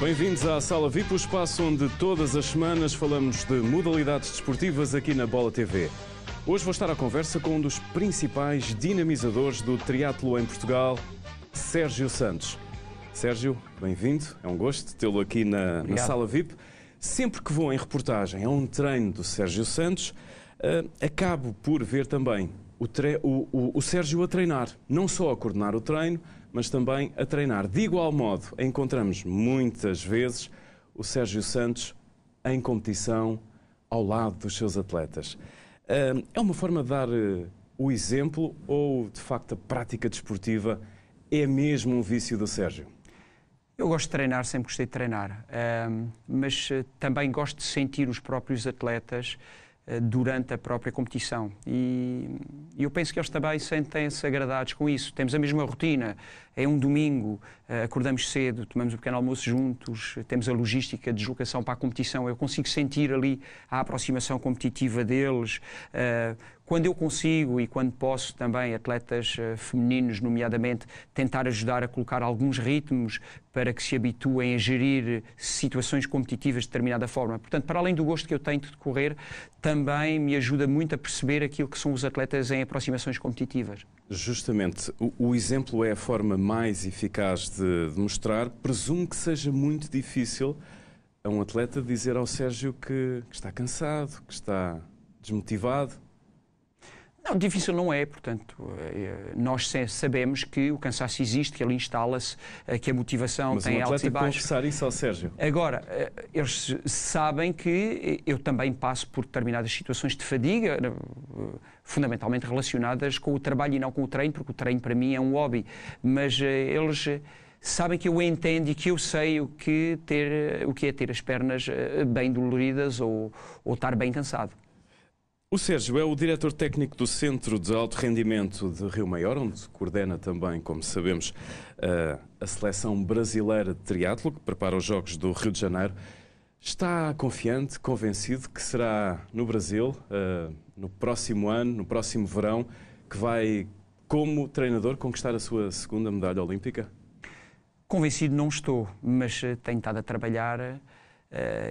Bem-vindos à Sala VIP, o espaço onde todas as semanas falamos de modalidades desportivas aqui na Bola TV. Hoje vou estar à conversa com um dos principais dinamizadores do triatlo em Portugal, Sérgio Santos. Sérgio, bem-vindo. É um gosto tê-lo aqui na, na, sala VIP. Sempre que vou em reportagem a é um treino do Sérgio Santos, uh, acabo por ver também o, o, o, o Sérgio a treinar. Não só a coordenar o treino, mas também a treinar. De igual modo, encontramos muitas vezes o Sérgio Santos em competição ao lado dos seus atletas. Uh, é uma forma de dar uh, o exemplo ou, de facto, a prática desportiva é mesmo um vício do Sérgio? Eu gosto de treinar, sempre gostei de treinar, mas eh, também gosto de sentir os próprios atletas eh, durante a própria competição. E eu penso que eles também sentem-se agradados com isso. Temos a mesma rotina, é um domingo, eh, acordamos cedo, tomamos o um pequeno almoço juntos, temos a logística de deslocação para a competição. Eu consigo sentir ali a aproximação competitiva deles. Eh, quando eu consigo e quando posso também, atletas eh, femininos, nomeadamente, tentar ajudar a colocar alguns ritmos para que se habituem a gerir situações competitivas de determinada forma. Portanto, para além do gosto que eu tenho de correr, também me ajuda muito a perceber aquilo que são os atletas em aproximações competitivas. Justamente, o, o exemplo é a forma mais eficaz de, de mostrar, presumo que seja muito difícil a um atleta dizer ao Sérgio que, que, está cansado, que está desmotivado. Não, difícil não é, portanto, eh, nós sabemos que o cansaço existe, que ele instala-se, eh, que a motivação Mas tem um altos e baixos. confessar isso ao Sérgio. Agora, eh, eles sabem que eu também passo por determinadas situações de fadiga, fundamentalmente relacionadas com o trabalho e não com o treino, porque o treino para mim é um hobby. Mas eh, eles eh, sabem que eu entendo e que eu sei o que, ter, eh, o que é ter as pernas bem doloridas ou, ou estar bem cansado. O Sérgio é o diretor técnico do Centro de Alto Rendimento de Rio Maior, onde coordena também, como sabemos, a, a seleção brasileira de triatlo que prepara os Jogos do Rio de Janeiro. Está confiante, convencido que será no Brasil, uh, no próximo ano, no próximo verão, que vai, como treinador, conquistar a sua segunda medalha olímpica? Convencido não estou, mas eh, tenho estado a trabalhar uh,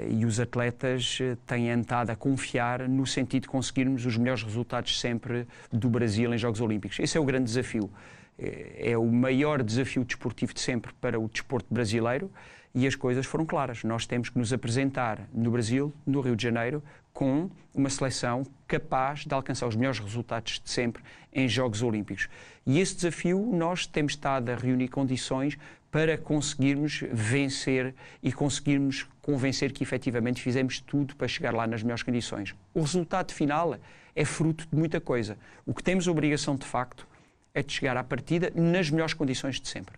e os atletas têm estado a confiar no sentido de conseguirmos os melhores resultados sempre do Brasil em Jogos Olímpicos. Esse é o grande desafio. É o maior desafio desportivo de sempre para o desporto brasileiro e as coisas foram claras. Nós temos que nos apresentar no Brasil, no Rio de Janeiro, com uma seleção capaz de alcançar os melhores resultados de sempre em Jogos Olímpicos. E esse desafio nós temos estado a reunir condições para conseguirmos vencer e conseguirmos convencer que efetivamente fizemos tudo para chegar lá nas melhores condições. O resultado final é fruto de muita coisa. O que temos a obrigação de facto é de chegar à partida nas melhores condições de sempre.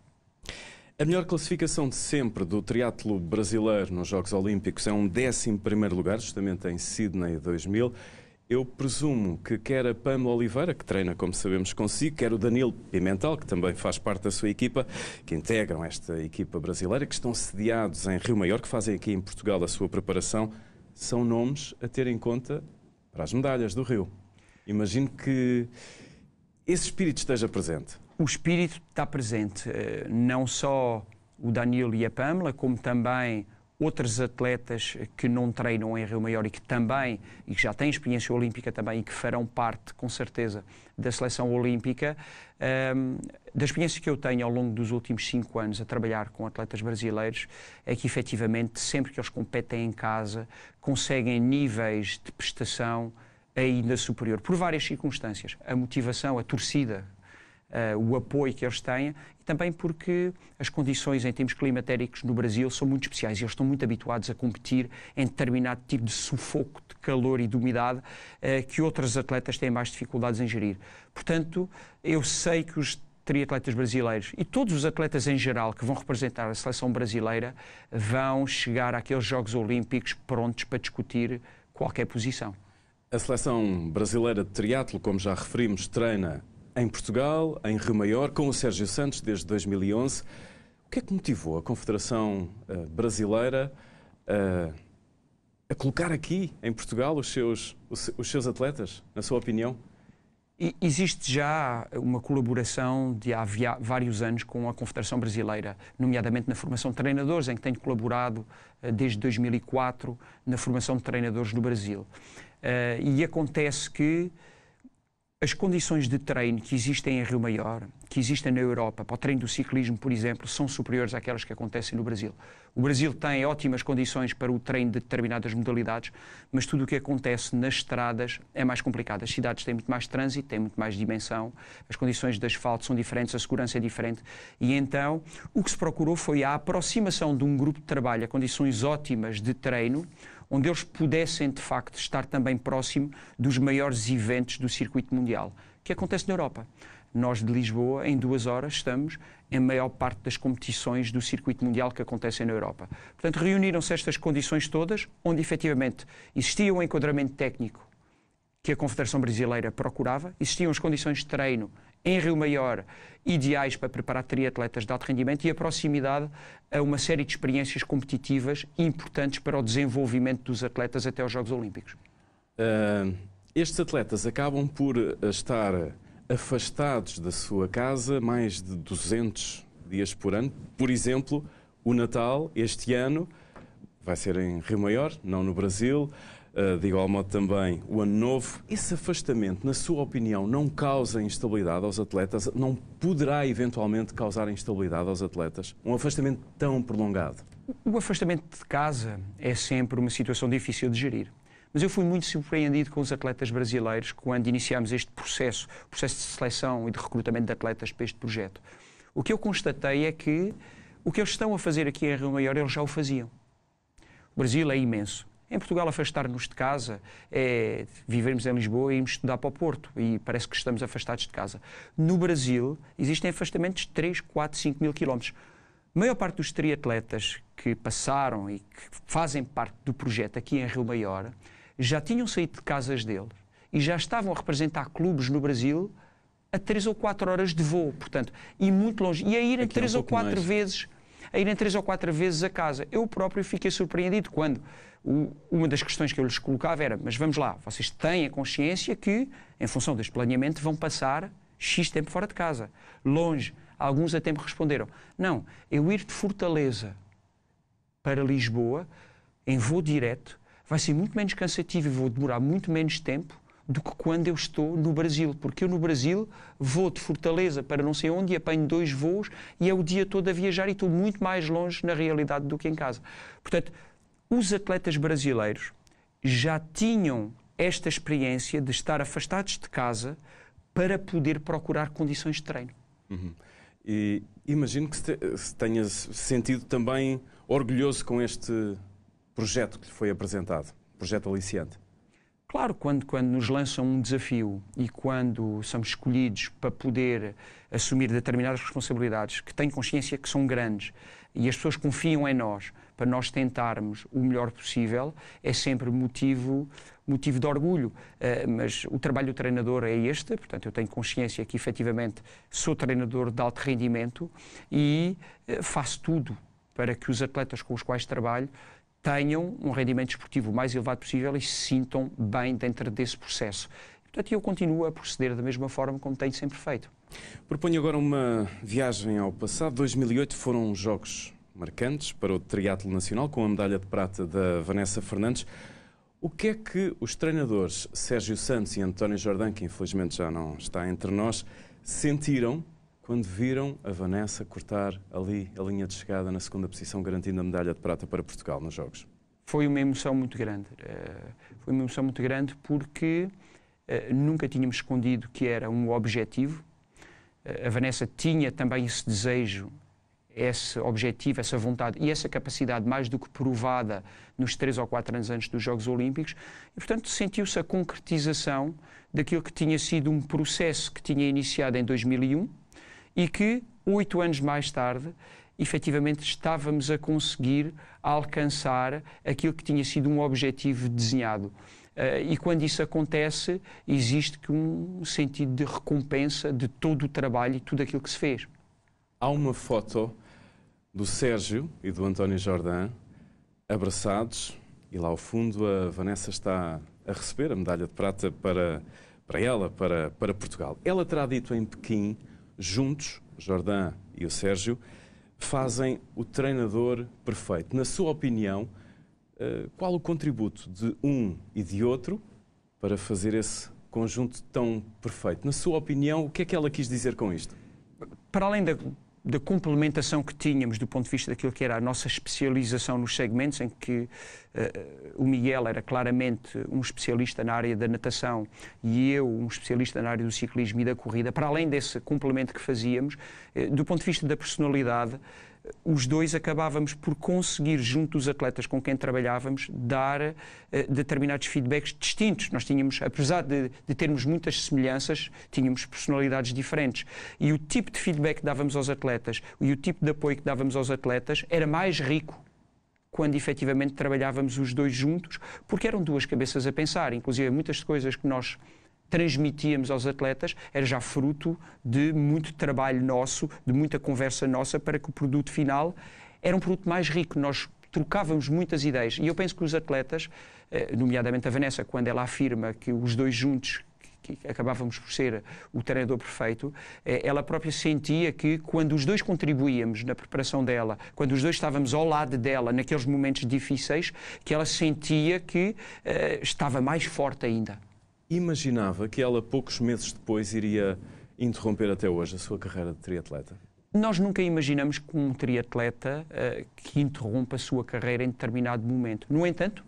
A melhor classificação de sempre do triatlo brasileiro nos Jogos Olímpicos é um 11 primeiro lugar, justamente em Sydney 2000. Eu presumo que quer a Pamela Oliveira, que treina, como sabemos, consigo, quer o Danilo Pimentel, que também faz parte da sua equipa, que integram esta equipa brasileira, que estão sediados em Rio Maior, que fazem aqui em Portugal a sua preparação, são nomes a ter em conta para as medalhas do Rio. Imagino que esse espírito esteja presente o espírito está presente, eh, não só o Danilo e a Pamela, como também outros atletas que não treinam em Rio Maior e que também, e que já têm experiência olímpica também, e que farão parte, com certeza, da seleção olímpica, um, ehm, da experiência que eu tenho ao longo dos últimos cinco anos a trabalhar com atletas brasileiros, é que efetivamente, sempre que eles competem em casa, conseguem níveis de prestação ainda superior, por várias circunstâncias. A motivação, a torcida uh, o apoio que eles têm e também porque as condições em termos climatéricos no Brasil são muito especiais e eles estão muito habituados a competir em determinado tipo de sufoco de calor e de umidade uh, que outros atletas têm mais dificuldades em gerir. Portanto, eu sei que os triatletas brasileiros e todos os atletas em geral que vão representar a seleção brasileira vão chegar àqueles Jogos Olímpicos prontos para discutir qualquer posição. A seleção brasileira de triatlo, como já referimos, treina em Portugal, em Rio Maior, com o Sérgio Santos desde 2011. O que é que motivou a Confederação uh, Brasileira uh, a colocar aqui, em Portugal, os seus, os, seus atletas, na sua opinião? existe já uma colaboração de há vários anos com a Confederação Brasileira, nomeadamente na formação de treinadores, em que tenho colaborado eh, desde 2004 na formação de treinadores no Brasil. e acontece que as condições de treino que existem em Rio Maior, que existem na Europa, para o treino do ciclismo, por exemplo, são superiores àquelas que acontecem no Brasil. O Brasil tem ótimas condições para o treino de determinadas modalidades, mas tudo o que acontece nas estradas é mais complicado. As cidades têm muito mais trânsito, têm muito mais dimensão, as condições de asfalto são diferentes, a segurança é diferente. E então, o que se procurou foi a aproximação de um grupo de trabalho a condições ótimas de treino onde eles pudessem de facto estar também próximo dos maiores eventos do circuito mundial, que acontece na Europa. Nós de Lisboa, em duas horas, estamos em maior parte das competições do circuito mundial que acontecem na Europa. Portanto, reuniram-se estas condições todas, onde efetivamente existia um enquadramento técnico que a Confederação Brasileira procurava, existiam as condições de treino em Rio Maior ideais para preparar triatletas de alto rendimento e a proximidade a uma série de experiências competitivas importantes para o desenvolvimento dos atletas até aos Jogos Olímpicos. Uh, estes atletas acabam por ah, estar afastados da sua casa mais de 200 dias por ano. Por exemplo, o Natal este ano vai ser em Rio Maior, não no Brasil. Eh, de igual modo também o ano novo. Esse afastamento, na sua opinião, não causa instabilidade aos atletas? Não poderá eventualmente causar instabilidade aos atletas? Um afastamento tão prolongado? O afastamento de casa é sempre uma situação difícil de gerir. Mas eu fui muito surpreendido com os atletas brasileiros quando iniciámos este processo, processo de seleção e de recrutamento de atletas para este projeto. O que eu constatei é que o que eles estão a fazer aqui em Rio Maior, eles já o faziam. O Brasil é imenso. Em Portugal, afastar-nos de casa é vivermos em Lisboa e irmos estudar para o Porto e parece que estamos afastados de casa. No Brasil, existem afastamentos de 3, 4, 5 mil quilómetros. A maior parte dos triatletas que passaram e que fazem parte do projeto aqui em Rio Maior já tinham saído de casas deles e já estavam a representar clubes no Brasil a 3 ou 4 horas de voo, portanto, e muito longe, e a irem 3 é um ou 4 vezes, a irem 3 ou 4 vezes a casa. Eu próprio fiquei surpreendido quando o, uma das questões que eu lhes colocava era: mas vamos lá, vocês têm a consciência que, em função deste planeamento, vão passar X tempo fora de casa, longe. Alguns até me responderam: não, eu ir de Fortaleza para Lisboa, em voo direto, vai ser muito menos cansativo e vou demorar muito menos tempo do que quando eu estou no Brasil, porque eu no Brasil vou de Fortaleza para não sei onde e apanho dois voos e é o dia todo a viajar e estou muito mais longe na realidade do que em casa. Portanto, os atletas brasileiros já tinham esta experiência de estar afastados de casa para poder procurar condições de treino. Uhum. E imagino que se sentido também orgulhoso com este projeto que lhe foi apresentado, projeto aliciante. Claro, quando, quando nos lançam um desafio e quando somos escolhidos para poder assumir determinadas responsabilidades que têm consciência que são grandes e as pessoas confiam em nós, para nós tentarmos o melhor possível, é sempre motivo, motivo de orgulho. Uh, mas o trabalho do treinador é este, portanto, eu tenho consciência que efetivamente sou treinador de alto rendimento e uh, faço tudo para que os atletas com os quais trabalho tenham um rendimento esportivo o mais elevado possível e se sintam bem dentro desse processo. Portanto, eu continuo a proceder da mesma forma como tenho sempre feito. Proponho agora uma viagem ao passado. 2008 foram os Jogos marcantes para o triatlo nacional com a medalha de prata da Vanessa Fernandes. O que é que os treinadores Sérgio Santos e António Jordão que infelizmente já não está entre nós, sentiram quando viram a Vanessa cortar ali a linha de chegada na segunda posição, garantindo a medalha de prata para Portugal nos Jogos? Foi uma emoção muito grande. Eh, foi uma emoção muito grande porque eh, nunca tínhamos escondido que era um objetivo. Eh, a Vanessa tinha também esse desejo esse objetivo, essa vontade e essa capacidade mais do que provada nos três ou quatro anos antes dos Jogos Olímpicos. E, portanto, sentiu-se a concretização daquilo que tinha sido um processo que tinha iniciado em 2001 e que, oito anos mais tarde, efetivamente estávamos a conseguir alcançar aquilo que tinha sido um objetivo desenhado. Uh, e quando isso acontece, existe um sentido de recompensa de todo o trabalho e tudo aquilo que se fez. Há uma foto do Sérgio e do António Jordão, abraçados, e lá ao fundo a Vanessa está a receber a medalha de prata para, para ela, para, para Portugal. Ela terá dito em Pequim, juntos, Jordão e o Sérgio, fazem o treinador perfeito. Na sua opinião, eh, qual o contributo de um e de outro para fazer esse conjunto tão perfeito? Na sua opinião, o que é que ela quis dizer com isto? Para além da da complementação que tínhamos do ponto de vista daquilo que era a nossa especialização nos segmentos, em que uh, o Miguel era claramente um especialista na área da natação e eu um especialista na área do ciclismo e da corrida, para além desse complemento que fazíamos, uh, do ponto de vista da personalidade, os dois acabávamos por conseguir, junto dos atletas com quem trabalhávamos, dar uh, determinados feedbacks distintos. Nós tínhamos, apesar de, de, termos muitas semelhanças, tínhamos personalidades diferentes. E o tipo de feedback que dávamos aos atletas e o tipo de apoio que dávamos aos atletas era mais rico quando efetivamente trabalhávamos os dois juntos, porque eram duas cabeças a pensar. Inclusive, muitas coisas que nós transmitíamos aos atletas era já fruto de muito trabalho nosso, de muita conversa nossa, para que o produto final era um produto mais rico. Nós trocávamos muitas ideias. E eu penso que os atletas, eh, nomeadamente a Vanessa, quando ela afirma que os dois juntos que acabávamos por ser o treinador perfeito, eh, ela própria sentia que quando os dois contribuíamos na preparação dela, quando os dois estávamos ao lado dela naqueles momentos difíceis, que ela sentia que uh, estava mais forte ainda imaginava que ela, poucos meses depois, iria interromper até hoje a sua carreira de triatleta? Nós nunca imaginamos que um triatleta uh, que interrompa a sua carreira em determinado momento. No entanto,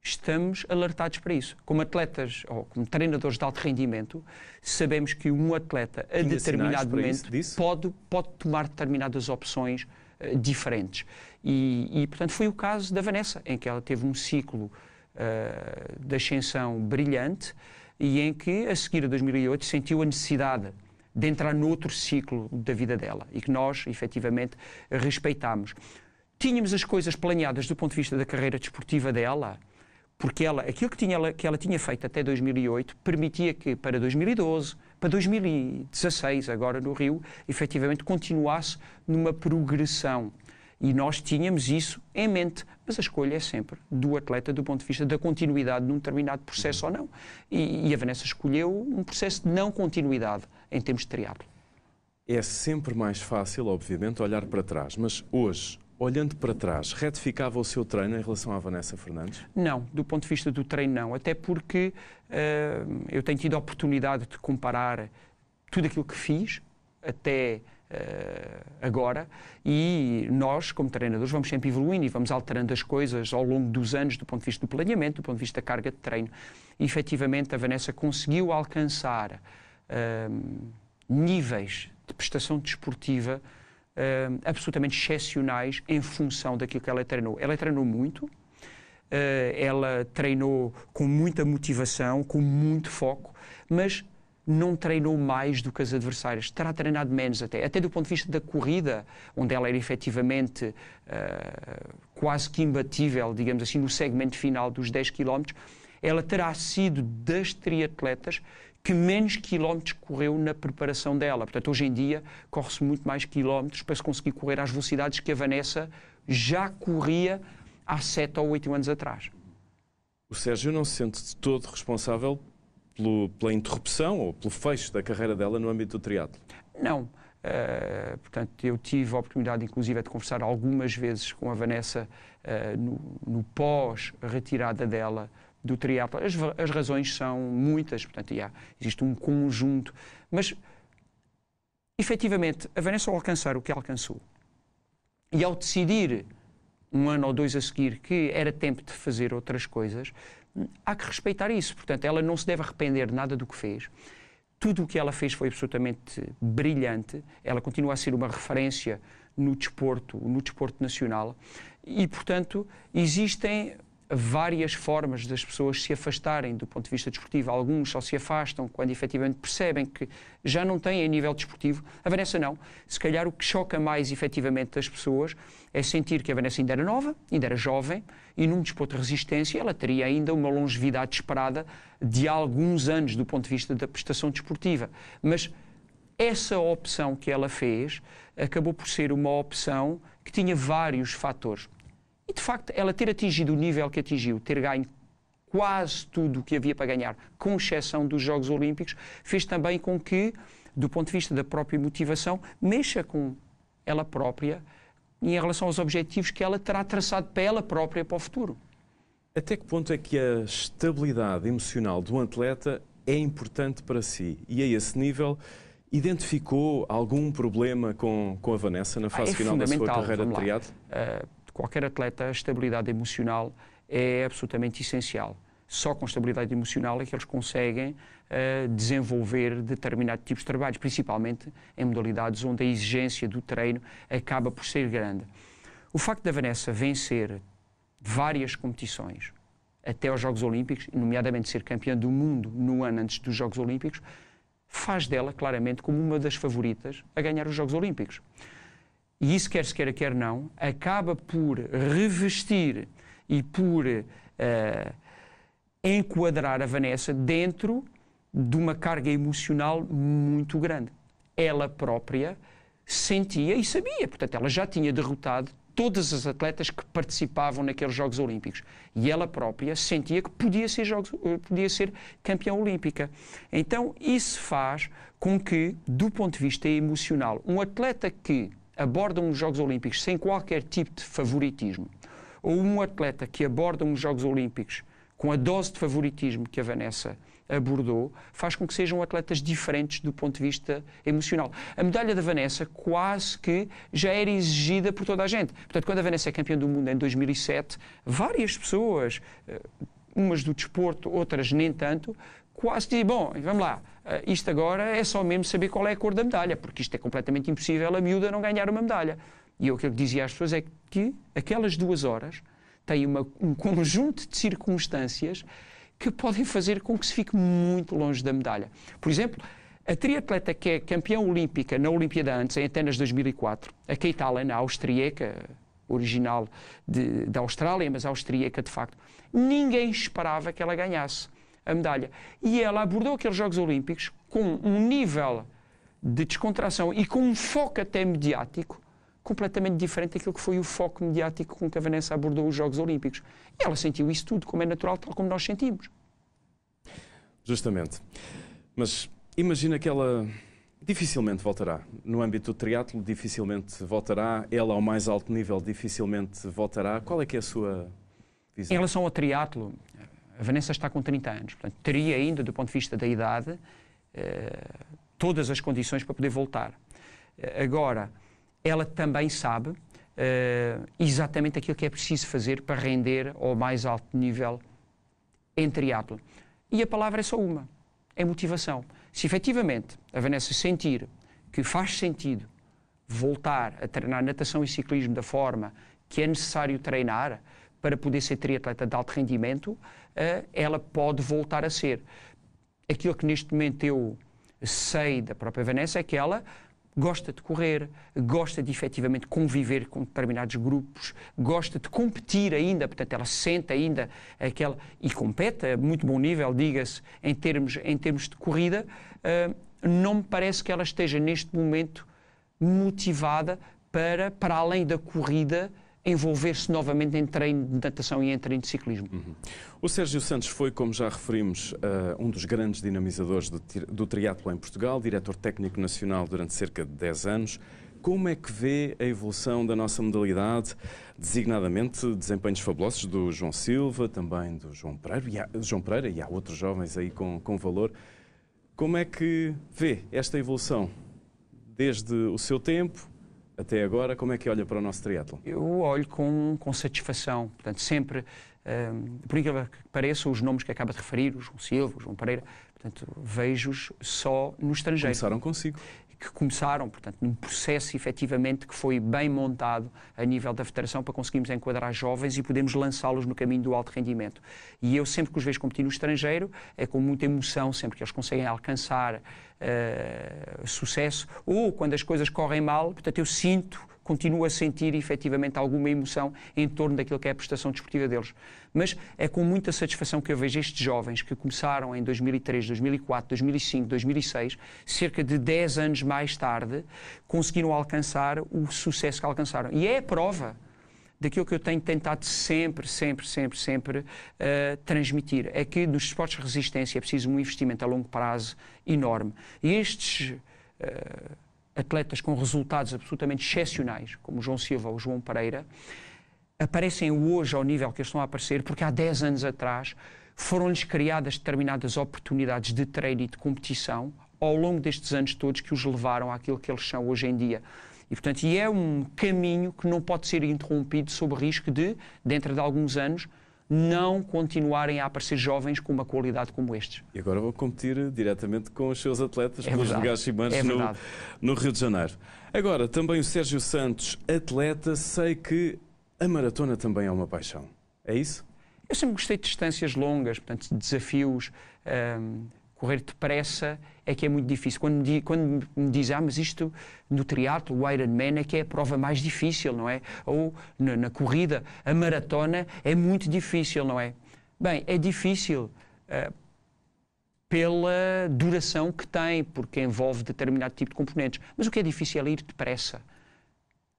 estamos alertados para isso. Como atletas ou como treinadores de alto rendimento, sabemos que um atleta a Tinha determinado momento isso, pode, pode tomar determinadas opções uh, diferentes. E, e, portanto, foi o caso da Vanessa, em que ela teve um ciclo eh, da ascensão brilhante e em que, a seguir a 2008, sentiu a necessidade de entrar noutro ciclo da vida dela e que nós, efetivamente, respeitámos. Tínhamos as coisas planeadas do ponto de vista da carreira desportiva dela, porque ela, aquilo que, tinha, que ela tinha feito até 2008 permitia que para 2012, para 2016, agora no Rio, efetivamente continuasse numa progressão. E nós tínhamos isso em mente. Mas a escolha é sempre do atleta do ponto de vista da continuidade num determinado processo ou não. E, e a Vanessa escolheu um processo de não continuidade em termos de triatlo. É sempre mais fácil, obviamente, olhar para trás, mas hoje, olhando para trás, retificava o seu treino em relação à Vanessa Fernandes? Não, do ponto de vista do treino, não. Até porque uh, eu tenho tido a oportunidade de comparar tudo aquilo que fiz até eh, agora e nós, como treinadores, vamos sempre evoluindo e vamos alterando as coisas ao longo dos anos do ponto de vista do planeamento, do ponto de vista da carga de treino. E, efetivamente, a Vanessa conseguiu alcançar ehm, níveis de prestação desportiva ehm, absolutamente excepcionais em função daquilo que ela treinou. Ela treinou muito, uh, ela treinou com muita motivação, com muito foco, mas não treinou mais do que as adversárias, terá treinado menos até. Até do ponto de vista da corrida, onde ela era efetivamente uh, quase que imbatível, digamos assim, no segmento final dos 10 km, ela terá sido das triatletas que menos quilómetros correu na preparação dela. Portanto, hoje em dia, corre-se muito mais quilómetros para se conseguir correr às velocidades que a Vanessa já corria há 7 ou 8 anos atrás. O Sérgio não se sente de todo responsável pelo, pela interrupção ou pelo fecho da carreira dela no âmbito do triatlo? Não. Uh, portanto, eu tive a oportunidade, inclusive, de conversar algumas vezes com a Vanessa uh, no, no pós-retirada dela do triatlo. As, as, razões são muitas, portanto, há, existe um conjunto. Mas, efetivamente, a Vanessa, ao alcançar o que alcançou e ao decidir um ano ou dois a seguir que era tempo de fazer outras coisas, há que respeitar isso. Portanto, ela não se deve arrepender de nada do que fez. Tudo o que ela fez foi absolutamente brilhante. Ela continua a ser uma referência no desporto, no desporto nacional. E, portanto, existem várias formas das pessoas se afastarem do ponto de vista desportivo. Alguns só se afastam quando efetivamente percebem que já não têm a nível desportivo. A Vanessa não. Se calhar o que choca mais efetivamente as pessoas é sentir que a Vanessa ainda era nova, ainda era jovem e num desporto de resistência ela teria ainda uma longevidade esperada de alguns anos do ponto de vista da prestação desportiva. Mas essa opção que ela fez acabou por ser uma opção que tinha vários fatores. E, de facto, ela ter atingido o nível que atingiu, ter ganho quase tudo o que havia para ganhar, com exceção dos Jogos Olímpicos, fez também com que, do ponto de vista da própria motivação, mexa com ela própria em relação aos objetivos que ela terá traçado para ela própria para o futuro. Até que ponto é que a estabilidade emocional do atleta é importante para si? E a esse nível, identificou algum problema com, com a Vanessa na fase ah, é final da sua carreira de triatlo? Uh, qualquer atleta, a estabilidade emocional é absolutamente essencial. Só com estabilidade emocional é que eles conseguem uh, desenvolver determinados tipos de trabalhos, principalmente em modalidades onde a exigência do treino acaba por ser grande. O facto da Vanessa vencer várias competições até aos Jogos Olímpicos, nomeadamente ser campeã do mundo no ano antes dos Jogos Olímpicos, faz dela claramente como uma das favoritas a ganhar os Jogos Olímpicos. E isso, quer se queira, quer não, acaba por revestir e por uh, enquadrar a Vanessa dentro de uma carga emocional muito grande. Ela própria sentia e sabia, portanto, ela já tinha derrotado todas as atletas que participavam naqueles Jogos Olímpicos. E ela própria sentia que podia ser, jogos, eh, podia ser campeã olímpica. Então, isso faz com que, do ponto de vista emocional, um atleta que abordam os Jogos Olímpicos sem qualquer tipo de favoritismo, ou um atleta que aborda os Jogos Olímpicos com a dose de favoritismo que a Vanessa abordou, faz com que sejam atletas diferentes do ponto de vista emocional. A medalha da Vanessa quase que já era exigida por toda a gente. Portanto, quando a Vanessa é campeã do mundo em 2007, várias pessoas, eh, umas do desporto, outras nem tanto, quase que diz, bom, vamos lá, eh, isto agora é só mesmo saber qual é a cor da medalha, porque isto é completamente impossível a miúda não ganhar uma medalha. E eu o que dizia às pessoas é que aquelas duas horas têm uma, um conjunto de circunstâncias que podem fazer com que se fique muito longe da medalha. Por exemplo, a triatleta que é campeã olímpica na Olimpíada antes, em Atenas 2004, a Kate Allen, a austríaca, original de, da Austrália, mas austríaca de facto, ninguém esperava que ela ganhasse a medalha. E ela abordou aqueles Jogos Olímpicos com um nível de descontração e com um foco até mediático completamente diferente daquilo que foi o foco mediático com que a Vanessa abordou os Jogos Olímpicos. E ela sentiu isso tudo, como é natural, tal como nós sentimos. Justamente. Mas imagina que ela dificilmente voltará. No âmbito do triatlo, dificilmente voltará. Ela, ao mais alto nível, dificilmente voltará. Qual é que é a sua visão? Em relação ao triatlo, a Vanessa está com 30 anos, portanto, teria ainda, do ponto de vista da idade, eh, todas as condições para poder voltar. Eh, agora, ela também sabe eh, exatamente aquilo que é preciso fazer para render ao mais alto nível em triatlo. E a palavra é só uma, é motivação. Se efetivamente a Vanessa sentir que faz sentido voltar a treinar natação e ciclismo da forma que é necessário treinar para poder ser triatleta de alto rendimento, eh, ela pode voltar a ser. Aquilo que neste momento eu sei da própria Vanessa é que ela gosta de correr, gosta de efetivamente conviver com determinados grupos, gosta de competir ainda, portanto ela sente ainda aquela e compete a muito bom nível, diga-se, em termos, em termos de corrida, uh, não me parece que ela esteja neste momento motivada para, para além da corrida, envolver-se novamente em treino de natação e em treino de ciclismo. Uhum. O Sérgio Santos foi, como já referimos, uh, um dos grandes dinamizadores do, triatlo em Portugal, diretor técnico nacional durante cerca de 10 anos. Como é que vê a evolução da nossa modalidade, designadamente desempenhos fabulosos do João Silva, também do João Pereira, e há, João Pereira, e há outros jovens aí com, com valor. Como é que vê esta evolução desde o seu tempo até agora, como é que olha para o nosso triatlo? Eu olho com, com satisfação, portanto, sempre, um, ehm, por incrível que pareça, os nomes que acaba de referir, o João Silva, o João Pereira, portanto, vejo-os só no estrangeiro. Começaram consigo que começaram, portanto, num processo efetivamente que foi bem montado a nível da federação para conseguirmos enquadrar jovens e podermos lançá-los no caminho do alto rendimento. E eu sempre que os vejo competir no estrangeiro, é com muita emoção, sempre que eles conseguem alcançar uh, sucesso, ou quando as coisas correm mal, portanto, eu sinto continuo a sentir efetivamente alguma emoção em torno daquilo que é a prestação desportiva deles. Mas é com muita satisfação que eu vejo estes jovens que começaram em 2003, 2004, 2005, 2006, cerca de 10 anos mais tarde, conseguiram alcançar o sucesso que alcançaram. E é a prova daquilo que eu tenho tentado sempre, sempre, sempre, sempre uh, transmitir. É que nos esportes de resistência é preciso um investimento a longo prazo enorme. E estes. Uh, atletas com resultados absolutamente excepcionais, como João Silva ou João Pereira, aparecem hoje ao nível que eles estão a aparecer, porque há 10 anos atrás foram-lhes criadas determinadas oportunidades de treino e de competição ao longo destes anos todos que os levaram àquilo que eles são hoje em dia. E, portanto, e é um caminho que não pode ser interrompido sob risco de, dentro de alguns anos, não continuarem a aparecer jovens com uma qualidade como estes. E agora vou competir diretamente com os seus atletas, é os legais é no, no Rio de Janeiro. Agora, também o Sérgio Santos, atleta, sei que a maratona também é uma paixão. É isso? Eu sempre gostei de distâncias longas, portanto, desafios. Hum, correr depressa é que é muito difícil. Quando me, quando me ah, mas isto no triatlo, o Ironman é que é a prova mais difícil, não é? Ou na, na corrida, a maratona é muito difícil, não é? Bem, é difícil uh, pela duração que tem, porque envolve determinado tipo de componentes. Mas o que é difícil é ir depressa.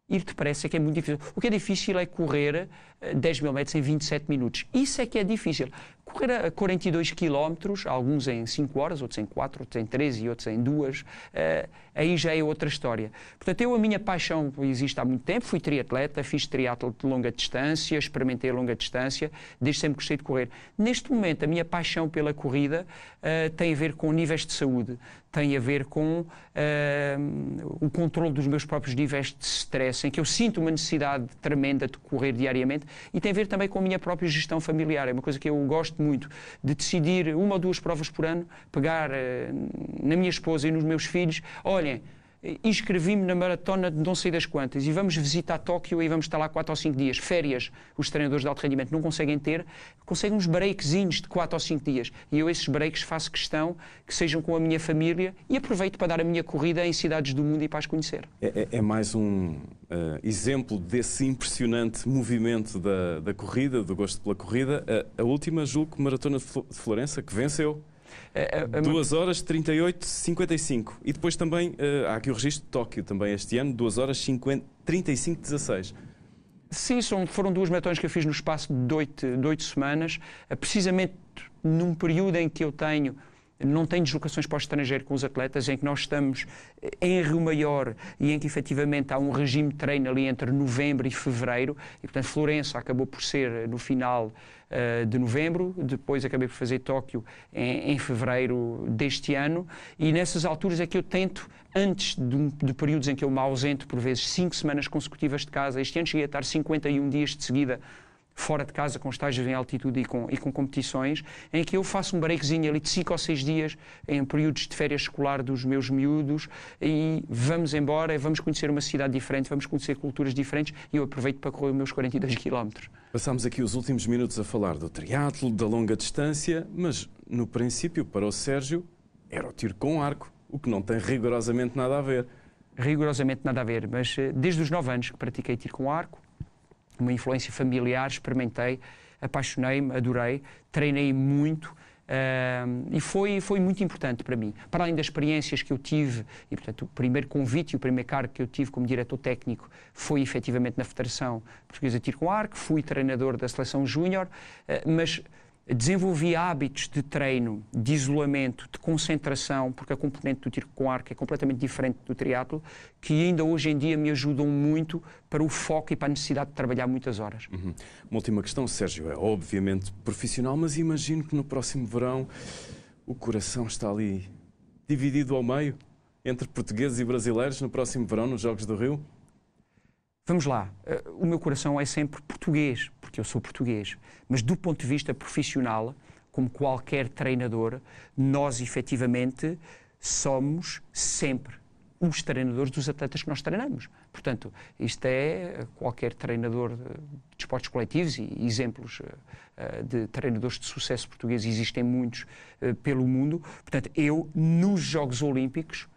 Ir depressa é que é muito difícil. O que é difícil é correr 10 eh, mil metros em 27 minutos. Isso é que é difícil correr a 42 quilómetros, alguns em 5 horas, outros em 4, outros em 3 e outros em 2, eh, aí já é outra história. Portanto, eu a minha paixão existe há muito tempo, fui triatleta, fiz triatlo de longa distância, experimentei a longa distância, desde sempre gostei de correr. Neste momento, a minha paixão pela corrida uh, tem a ver com níveis de saúde, tem a ver com uh, o controle dos meus próprios níveis de stress, em que eu sinto uma necessidade tremenda de correr diariamente, e tem a ver também com a minha própria gestão familiar. É uma coisa que eu gosto muito de decidir uma ou duas provas por ano, pegar eh, na minha esposa e nos meus filhos, olhem, inscrevi-me na maratona de não sei das quantas e vamos visitar Tóquio e vamos estar lá 4 ou 5 dias. Férias, os treinadores de alto rendimento não conseguem ter, conseguem uns breakzinhos de 4 ou 5 dias. E eu esses breaks faço questão que sejam com a minha família e aproveito para dar a minha corrida em cidades do mundo e para as conhecer. É, é, é mais um uh, exemplo desse impressionante movimento da, da corrida, do gosto pela corrida. A, a última, julgo, Maratona de Florença, que venceu. É, é, 2 é horas 38, 55. E depois também, uh, há aqui o registro de Tóquio também este ano, 2 horas 50, 35, 16. Sim, são, foram duas metões que eu fiz no espaço de 8, de oito semanas, eh, precisamente num período em que eu tenho não tem deslocações para o estrangeiro com os atletas, em que nós estamos em Rio Maior e em que efetivamente há um regime de treino ali entre novembro e fevereiro, e portanto Florença acabou por ser eh, no final uh, de novembro, depois acabei por fazer Tóquio em, em, fevereiro deste ano, e nessas alturas é que eu tento, antes de, de períodos em que eu me ausento por vezes cinco semanas consecutivas de casa, este ano cheguei a estar 51 dias de seguida fora de casa, com estágios em altitude e com, e com competições, em que eu faço um breakzinho ali de 5 ou 6 dias em períodos de férias escolar dos meus miúdos e vamos embora, vamos conhecer uma cidade diferente, vamos conhecer culturas diferentes e eu aproveito para correr os meus 42 quilómetros. Passámos aqui os últimos minutos a falar do triatlo, da longa distância, mas no princípio, para o Sérgio, era o tiro com arco, o que não tem rigorosamente nada a ver rigorosamente nada a ver, mas eh, desde os 9 anos que pratiquei tiro com arco, uma influência familiar, experimentei, apaixonei-me, adorei, treinei muito. Uh, e foi, foi muito importante para mim. Para além das experiências que eu tive, e portanto o primeiro convite e o primeiro cargo que eu tive como diretor técnico foi efetivamente na Federação Portuguesa de Tiro com Arco, fui treinador da Seleção Júnior, uh, mas Desenvolvi hábitos de treino, de isolamento, de concentração, porque a componente do tiro com arco é completamente diferente do triatlo, que ainda hoje em dia me ajudam muito para o foco e para a necessidade de trabalhar muitas horas. Uhum. Uma última questão, Sérgio, é obviamente profissional, mas imagino que no próximo verão o coração está ali dividido ao meio entre portugueses e brasileiros no próximo verão nos Jogos do Rio? Vamos lá, eh, o meu coração é sempre português, porque eu sou português, mas do ponto de vista profissional, como qualquer treinador, nós efetivamente somos sempre os treinadores dos atletas que nós treinamos. Portanto, isto é qualquer treinador de esportes coletivos e exemplos eh, eh, de treinadores de sucesso portugueses existem muitos eh, pelo mundo. Portanto, eu, nos Jogos Olímpicos,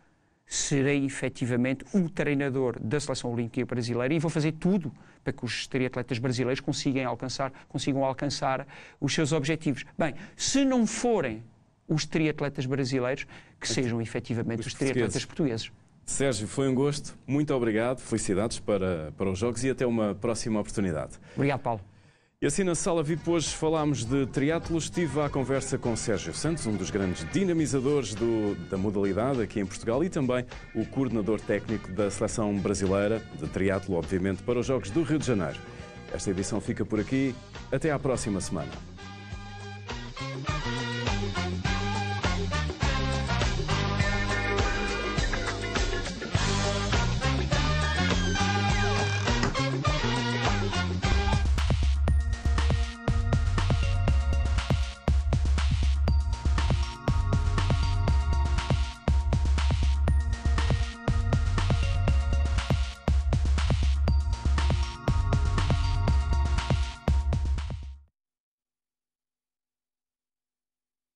serei efetivamente o treinador da seleção olímpica brasileira e vou fazer tudo para que os triatletas brasileiros consigam alcançar, consigam alcançar os seus objetivos. Bem, se não forem os triatletas brasileiros, que sejam efetivamente os, os triatletas portugueses. Sérgio, foi um gosto, muito obrigado, felicidades para, para os Jogos e até uma próxima oportunidade. Obrigado, Paulo. E assim na sala VIP hoje falámos de triatlo. Estive à conversa com Sérgio Santos, um dos grandes dinamizadores do, da modalidade aqui em Portugal e também o coordenador técnico da seleção brasileira de triatlo, obviamente, para os Jogos do Rio de Janeiro. Esta edição fica por aqui. Até à próxima semana.